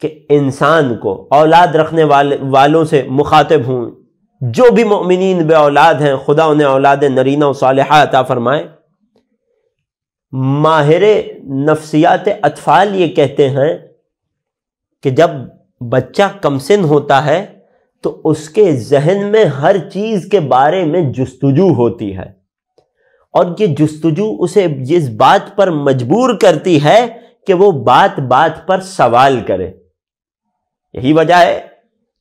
कि इंसान को औलाद रखने वाले वालों से मुखातिब हूं जो भी ममिन बे औलाद हैं खुदा उन्हें औलाद नरीना सालहा अता फरमाए माहिर नफ्सियात अतफ़ाल ये कहते हैं कि जब बच्चा कमसिन होता है तो उसके जहन में हर चीज़ के बारे में जस्तजू होती है और ये जस्तजू उसे इस बात पर मजबूर करती है कि वो बात बात पर सवाल करे यही वजह है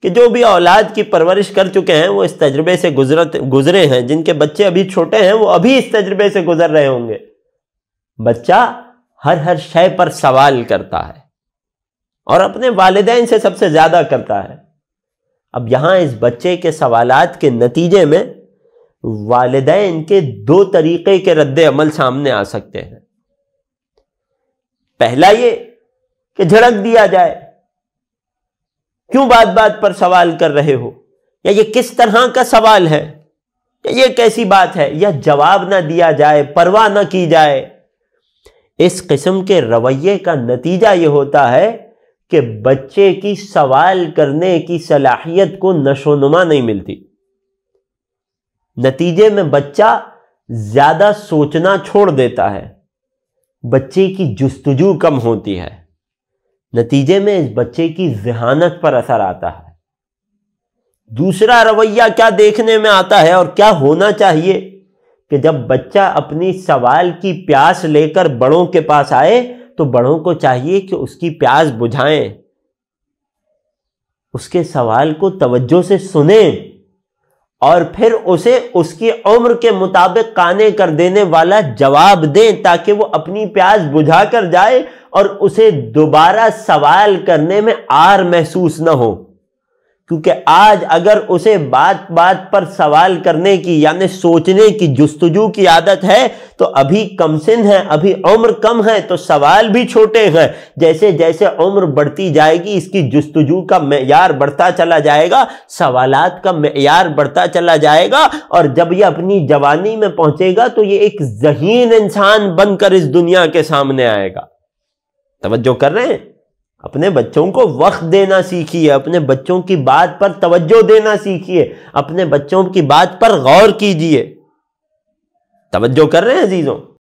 कि जो भी औलाद की परवरिश कर चुके हैं वो इस तजर्बे से गुजरत गुजरे हैं जिनके बच्चे अभी छोटे हैं वो अभी इस तजर्बे से गुजर रहे होंगे बच्चा हर हर शय पर सवाल करता है और अपने वालदेन से सबसे ज़्यादा करता है अब यहां इस बच्चे के सवालात के नतीजे में वालदेन के दो तरीके के रद्द अमल सामने आ सकते हैं पहला ये कि झड़क दिया जाए क्यों बात बात पर सवाल कर रहे हो या ये किस तरह का सवाल है या ये कैसी बात है या जवाब ना दिया जाए परवाह ना की जाए इस किस्म के रवैये का नतीजा ये होता है कि बच्चे की सवाल करने की सलाहियत को नशोनुमा नहीं मिलती नतीजे में बच्चा ज्यादा सोचना छोड़ देता है बच्चे की जुस्तजू कम होती है नतीजे में इस बच्चे की जहानत पर असर आता है दूसरा रवैया क्या देखने में आता है और क्या होना चाहिए कि जब बच्चा अपनी सवाल की प्यास लेकर बड़ों के पास आए तो बड़ों को चाहिए कि उसकी प्यास बुझाएं उसके सवाल को तवज्जो से सुने और फिर उसे उसकी उम्र के मुताबिक काने कर देने वाला जवाब दें ताकि वो अपनी प्यास बुझा कर जाए और उसे दोबारा सवाल करने में आर महसूस ना हो क्योंकि आज अगर उसे बात बात पर सवाल करने की यानी सोचने की जस्तजू की आदत है तो अभी कम सिन है अभी उम्र कम है तो सवाल भी छोटे हैं जैसे जैसे उम्र बढ़ती जाएगी इसकी जस्तजू का मैार बढ़ता चला जाएगा सवालात का मैार बढ़ता चला जाएगा और जब ये अपनी जवानी में पहुंचेगा तो ये एक जहीन इंसान बनकर इस दुनिया के सामने आएगा तोज्जो कर रहे हैं अपने बच्चों को वक्त देना सीखिए अपने बच्चों की बात पर तवज्जो देना सीखिए अपने बच्चों की बात पर गौर कीजिए तवज्जो कर रहे हैं अजीज़ों